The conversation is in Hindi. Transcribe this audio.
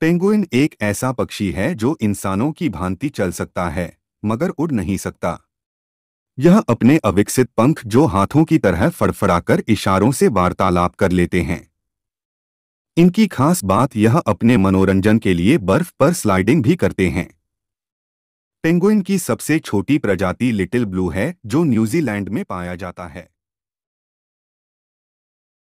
पेंगुइन एक ऐसा पक्षी है जो इंसानों की भांति चल सकता है मगर उड़ नहीं सकता यह अपने अविकसित पंख जो हाथों की तरह फड़फड़ाकर इशारों से वार्तालाप कर लेते हैं इनकी खास बात यह अपने मनोरंजन के लिए बर्फ पर स्लाइडिंग भी करते हैं पेंगुइन की सबसे छोटी प्रजाति लिटिल ब्लू है जो न्यूजीलैंड में पाया जाता है